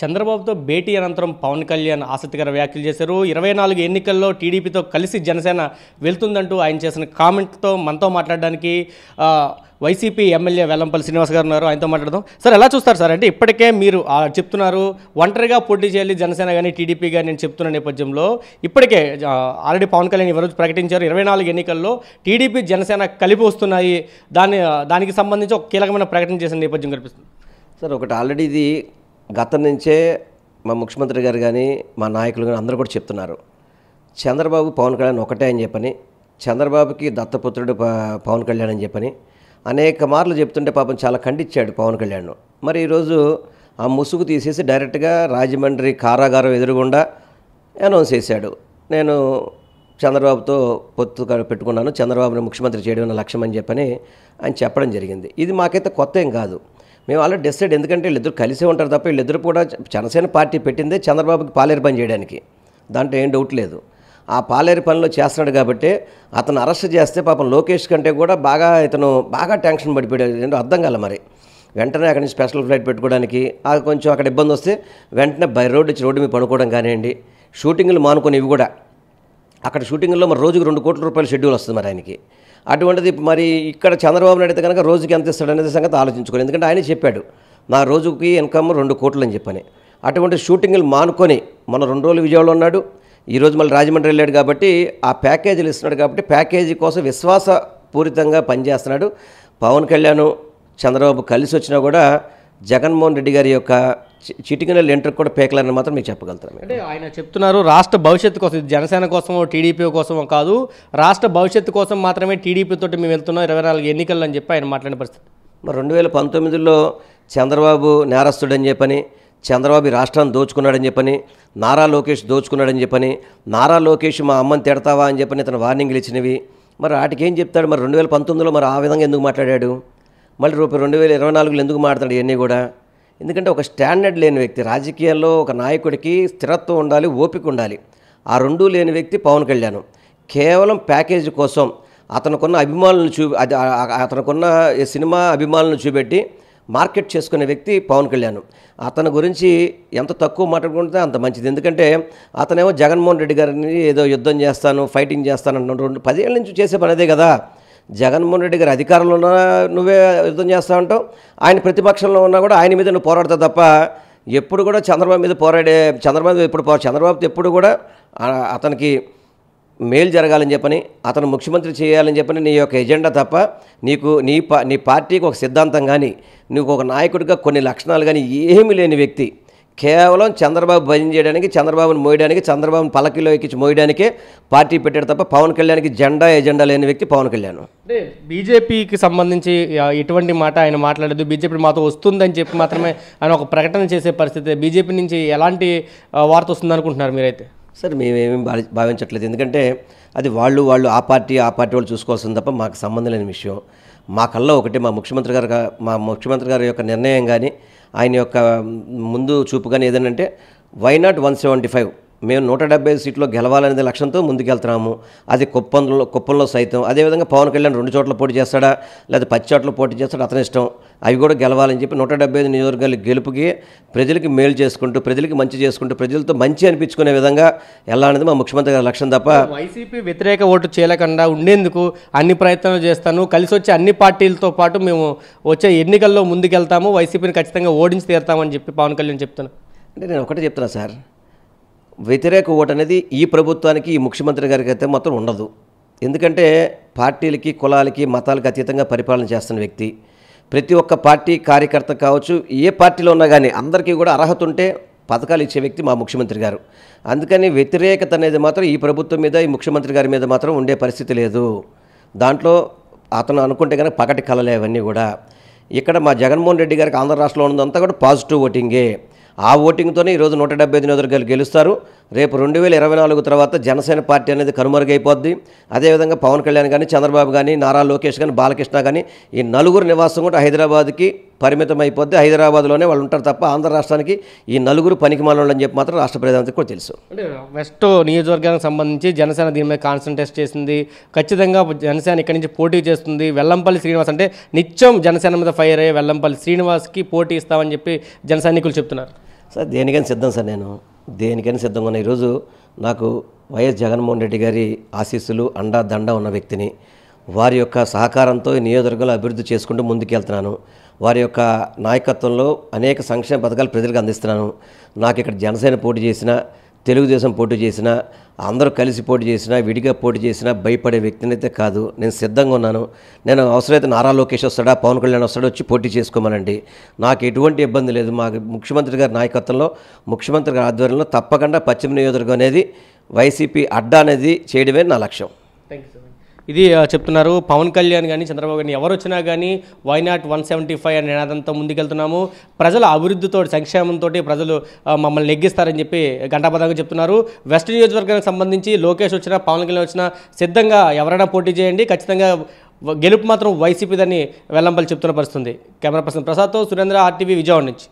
చంద్రబాబుతో భేటీ అనంతరం పవన్ కళ్యాణ్ ఆసక్తికర వ్యాఖ్యలు చేశారు ఇరవై నాలుగు ఎన్నికల్లో టీడీపీతో కలిసి జనసేన వెళ్తుందంటూ ఆయన చేసిన కామెంట్తో మనతో మాట్లాడడానికి వైసీపీ ఎమ్మెల్యే వెల్లంపల్లి శ్రీనివాస్ గారు ఉన్నారు ఆయనతో మాట్లాడదాం సార్ ఎలా చూస్తారు సార్ అంటే ఇప్పటికే మీరు చెప్తున్నారు ఒంటరిగా పోటీ చేయాలి జనసేన కానీ టీడీపీ కానీ నేను చెప్తున్న నేపథ్యంలో ఇప్పటికే ఆల్రెడీ పవన్ కళ్యాణ్ ఈరోజు ప్రకటించారు ఇరవై నాలుగు ఎన్నికల్లో టీడీపీ జనసేన కలిపి వస్తున్నాయి దాని దానికి సంబంధించి ఒక కీలకమైన ప్రకటన చేసిన నేపథ్యం కనిపిస్తుంది సార్ ఒకటి ఆల్రెడీ ఇది గతం నుంచే మా ముఖ్యమంత్రి గారు కానీ మా నాయకులు కానీ అందరూ కూడా చెప్తున్నారు చంద్రబాబు పవన్ కళ్యాణ్ ఒకటే అని చెప్పని చంద్రబాబుకి దత్తపుత్రుడు పవన్ కళ్యాణ్ అని చెప్పని అనేక మార్లు చెప్తుంటే పాపం చాలా ఖండిచ్చాడు పవన్ కళ్యాణ్ మరి ఈరోజు ఆ ముసుగు తీసేసి డైరెక్ట్గా రాజమండ్రి కారాగారం ఎదురుగుండా అనౌన్స్ చేశాడు నేను చంద్రబాబుతో పొత్తు పెట్టుకున్నాను చంద్రబాబుని ముఖ్యమంత్రి చేయడం లక్ష్యం అని చెప్పని ఆయన చెప్పడం జరిగింది ఇది మాకైతే కొత్త ఏం కాదు మేము ఆల్రెడీ డిసైడ్ ఎందుకంటే వీళ్ళిద్దరు కలిసే ఉంటారు తప్ప వీళ్ళిద్దరు కూడా జనసేన పార్టీ పెట్టిందే చంద్రబాబుకి పాలేరు పని చేయడానికి దాంట్లో ఏం డౌట్ లేదు ఆ పాలేరు పనిలో చేస్తున్నాడు కాబట్టి అతను అరెస్ట్ చేస్తే పాపం లోకేష్ కంటే కూడా బాగా ఇతను బాగా టెన్షన్ పడిపోయాడు ఏంటో అర్థం కాల మరి వెంటనే అక్కడి నుంచి స్పెషల్ ఫ్లైట్ పెట్టుకోవడానికి అది కొంచెం అక్కడ ఇబ్బంది వస్తే వెంటనే బై రోడ్ ఇచ్చి రోడ్డు మీద పడుకోవడం కానివ్వండి షూటింగ్లు మానుకొని ఇవి కూడా అక్కడ షూటింగ్లో మరి రోజుకు రెండు కోట్ల రూపాయల షెడ్యూల్ వస్తుంది మరి ఆయనకి అటువంటిది మరి ఇక్కడ చంద్రబాబు నాయుడు అయితే కనుక రోజుకి ఎంత అనేది సంగతి ఆలోచించుకోండి ఎందుకంటే ఆయన చెప్పాడు నా రోజుకి ఇన్కమ్ రెండు కోట్లు అని చెప్పని అటువంటి షూటింగ్లు మానుకొని మన రెండు రోజులు విజయవాడలో ఉన్నాడు ఈరోజు మళ్ళీ రాజమండ్రి వెళ్ళాడు కాబట్టి ఆ ప్యాకేజీలు ఇస్తున్నాడు కాబట్టి ప్యాకేజీ కోసం విశ్వాసపూరితంగా పనిచేస్తున్నాడు పవన్ కళ్యాణ్ చంద్రబాబు కలిసి వచ్చినా కూడా జగన్మోహన్ రెడ్డి గారి యొక్క చీటింగ్ ఎంటర్ కూడా పేకలని మాత్రం మీకు చెప్పగలుగుతారు అంటే ఆయన చెప్తున్నారు రాష్ట్ర భవిష్యత్తు కోసం జనసేన కోసం టీడీపీ కోసం కాదు రాష్ట్ర భవిష్యత్తు కోసం మాత్రమే టీడీపీతో మేము వెళ్తున్నాం ఇరవై నాలుగు ఎన్నికల్లో అని చెప్పి ఆయన మాట్లాడిన పరిస్థితి మరి రెండు వేల పంతొమ్మిదిలో చంద్రబాబు నేరస్తుడని చెప్పని చంద్రబాబు రాష్ట్రాన్ని దోచుకున్నాడని చెప్పని నారా లోకేష్ దోచుకున్నాడని చెప్పని నారా లోకేష్ మా అమ్మని తిడతావా అని చెప్పని ఇతను వార్నింగ్లు ఇచ్చినవి మరి వాటికి ఏం చెప్తాడు మరి రెండు వేల పంతొమ్మిదిలో మరి ఆ విధంగా ఎందుకు మాట్లాడాడు మళ్ళీ రూపాయి రెండు వేల ఇరవై నాలుగులో ఎందుకు మాట్లాడు ఇవన్నీ కూడా ఎందుకంటే ఒక స్టాండర్డ్ లేని వ్యక్తి రాజకీయాల్లో ఒక నాయకుడికి స్థిరత్వం ఉండాలి ఓపిక ఉండాలి ఆ రెండూ లేని వ్యక్తి పవన్ కళ్యాణ్ కేవలం ప్యాకేజ్ కోసం అతనుకున్న అభిమానులను చూ అతనుకున్న సినిమా అభిమానులను చూపెట్టి మార్కెట్ చేసుకునే వ్యక్తి పవన్ కళ్యాణ్ అతని గురించి ఎంత తక్కువ మాట్లాడుకుంటే అంత మంచిది ఎందుకంటే అతనేమో జగన్మోహన్ రెడ్డి గారిని ఏదో యుద్ధం చేస్తాను ఫైటింగ్ చేస్తాను అంటున్నాడు రెండు పదేళ్ళ నుంచి చేసే పనిదే కదా జగన్మోహన్ రెడ్డి గారు అధికారంలో ఉన్నా నువ్వే యుద్ధం చేస్తూ ఉంటావు ఆయన ప్రతిపక్షంలో ఉన్నా కూడా ఆయన మీద నువ్వు పోరాడతావు తప్ప ఎప్పుడు కూడా చంద్రబాబు మీద పోరాడే చంద్రబాబు ఎప్పుడు పో చంద్రబాబు ఎప్పుడు కూడా అతనికి మేలు జరగాలని చెప్పని అతను ముఖ్యమంత్రి చేయాలని చెప్పని నీ యొక్క ఎజెండా తప్ప నీకు నీ పా నీ పార్టీకి ఒక సిద్ధాంతం కానీ నీకు ఒక నాయకుడిగా కొన్ని లక్షణాలు కానీ ఏమీ లేని వ్యక్తి కేవలం చంద్రబాబు భజన చేయడానికి చంద్రబాబును మోయడానికి చంద్రబాబును పలకిలో ఎక్కించి మోయడానికే పార్టీ పెట్టాడు తప్ప పవన్ కళ్యాణ్కి జెండా ఎజెండా లేని వ్యక్తి పవన్ కళ్యాణ్ అంటే బీజేపీకి సంబంధించి ఎటువంటి మాట ఆయన మాట్లాడదు బీజేపీ మాతో వస్తుందని చెప్పి మాత్రమే ఆయన ఒక ప్రకటన చేసే పరిస్థితి బీజేపీ నుంచి ఎలాంటి వార్త వస్తుంది అనుకుంటున్నారు మీరైతే సరే మేమేమి భావించట్లేదు ఎందుకంటే అది వాళ్ళు వాళ్ళు ఆ పార్టీ ఆ పార్టీ వాళ్ళు చూసుకోవాల్సింది తప్ప మాకు సంబంధం లేని విషయం మా కల్లో ఒకటి మా ముఖ్యమంత్రి గారు మా ముఖ్యమంత్రి గారి యొక్క నిర్ణయం కానీ ఆయన యొక్క ముందు చూపుగానే ఏదనంటే why not one seventy five మేము నూట డెబ్బై సీట్లో గెలవాలనే లక్ష్యంతో ముందుకెళ్తున్నాము అది కుప్పంలో కుప్పంలో సైతం అదేవిధంగా పవన్ కళ్యాణ్ రెండు చోట్ల పోటీ చేస్తాడా లేదా పచ్చి చోట్ల పోటీ చేస్తాడా అతని ఇష్టం అవి కూడా గెలవాలని చెప్పి నూట డెబ్బై ఐదు నియోజకవర్గాలు గెలుపుకి ప్రజలకి మేలు చేసుకుంటూ ప్రజలకి మంచి చేసుకుంటూ ప్రజలతో మంచి అనిపించుకునే విధంగా వెళ్ళాలనేది మా ముఖ్యమంత్రి గారి లక్ష్యం తప్ప వైసీపీ వ్యతిరేక ఓటు చేయలేకుండా ఉండేందుకు అన్ని ప్రయత్నాలు చేస్తాను కలిసి వచ్చే అన్ని పార్టీలతో పాటు మేము వచ్చే ఎన్నికల్లో ముందుకెళ్తాము వైసీపీని ఖచ్చితంగా ఓడించి తీరుతామని చెప్పి పవన్ కళ్యాణ్ చెప్తాను అంటే నేను ఒకటే చెప్తున్నా సార్ వ్యతిరేక ఓటు అనేది ఈ ప్రభుత్వానికి ఈ ముఖ్యమంత్రి గారికి అయితే మాత్రం ఉండదు ఎందుకంటే పార్టీలకి కులాలకి మతాలకు అతీతంగా పరిపాలన చేస్తున్న వ్యక్తి ప్రతి ఒక్క పార్టీ కార్యకర్త కావచ్చు ఏ పార్టీలో ఉన్నా కానీ అందరికీ కూడా అర్హత ఉంటే పథకాలు ఇచ్చే వ్యక్తి మా ముఖ్యమంత్రి గారు అందుకని వ్యతిరేకత అనేది మాత్రం ఈ ప్రభుత్వం మీద ఈ ముఖ్యమంత్రి గారి మీద మాత్రం ఉండే పరిస్థితి లేదు దాంట్లో అతను అనుకుంటే కనుక పగటి కలలేవన్నీ కూడా ఇక్కడ మా జగన్మోహన్ రెడ్డి గారికి ఆంధ్ర రాష్ట్రంలో ఉన్నదంతా కూడా పాజిటివ్ ఓటింగే ఆ ఓటింగ్తోనే ఈరోజు నూట డెబ్బై ఐదు నియోజకవర్గాలు గెలుస్తారు రేపు రెండు వేల ఇరవై నాలుగు తర్వాత జనసేన పార్టీ అనేది కనుమరుగైపోద్ది అదేవిధంగా పవన్ కళ్యాణ్ కానీ చంద్రబాబు కానీ నారా లోకేష్ కానీ బాలకృష్ణ కానీ ఈ నలుగురు నివాసం కూడా హైదరాబాద్కి పరిమితం అయిపోద్ది హైదరాబాద్లోనే వాళ్ళు ఉంటారు తప్ప ఆంధ్ర రాష్ట్రానికి ఈ నలుగురు పనికి మాలని చెప్పి మాత్రం రాష్ట్ర ప్రధానికి కూడా తెలుసు అంటే వెస్ట్ నియోజకవర్గానికి సంబంధించి జనసేన దీని మీద కాన్సన్ట్రేట్ చేసింది ఖచ్చితంగా జనసేన ఇక్కడి నుంచి పోటీ చేస్తుంది వెల్లంపల్లి శ్రీనివాస్ అంటే నిత్యం జనసేన మీద ఫైర్ అయ్యే వెల్లంపల్లి శ్రీనివాస్కి పోటీ ఇస్తామని చెప్పి జనసైనికులు చెప్తున్నారు సార్ దేనికైనా సిద్ధం సార్ నేను దేనికైనా సిద్ధంగా ఉన్నా ఈరోజు నాకు వైఎస్ జగన్మోహన్ రెడ్డి గారి ఆశీస్సులు అండా దండ ఉన్న వ్యక్తిని వారి యొక్క సహకారంతో ఈ నియోజకవర్గంలో అభివృద్ధి చేసుకుంటూ ముందుకెళ్తున్నాను వారి యొక్క నాయకత్వంలో అనేక సంక్షేమ పథకాలు ప్రజలకు అందిస్తున్నాను నాకు ఇక్కడ జనసేన పోటీ చేసిన తెలుగుదేశం పోటీ చేసినా అందరూ కలిసి పోటీ చేసినా విడిగా పోటీ చేసినా భయపడే వ్యక్తిని అయితే కాదు నేను సిద్ధంగా ఉన్నాను నేను అవసరమైతే నారా లోకేష్ వస్తాడా పవన్ కళ్యాణ్ వస్తాడా వచ్చి పోటీ చేసుకోమనండి నాకు ఎటువంటి ఇబ్బంది లేదు మా ముఖ్యమంత్రి గారి నాయకత్వంలో ముఖ్యమంత్రి గారి ఆధ్వర్యంలో తప్పకుండా పశ్చిమ నియోజకవర్గం అనేది వైసీపీ అడ్డా అనేది చేయడమే నా లక్ష్యం థ్యాంక్ యూ ఇది చెప్తున్నారు పవన్ కళ్యాణ్ కానీ చంద్రబాబు కానీ ఎవరు వచ్చినా కానీ why not one seventy five అనే నినాదంతో ముందుకెళ్తున్నాము ప్రజల అభివృద్ధితో సంక్షేమంతో ప్రజలు మమ్మల్ని నెగ్గిస్తారని చెప్పి గంటాపదంగా చెప్తున్నారు వెస్ట్ నియోజకవర్గానికి సంబంధించి లోకేష్ వచ్చినా పవన్ కళ్యాణ్ వచ్చినా సిద్ధంగా ఎవరైనా పోటీ చేయండి ఖచ్చితంగా గెలుపు మాత్రం వైసీపీదని వెల్లంపల్లి చెప్తున్న పరిస్థితుంది కెమెరా పర్సన్ ప్రసాద్తో సురేంద్ర ఆర్టీవీ విజయవాడ నుంచి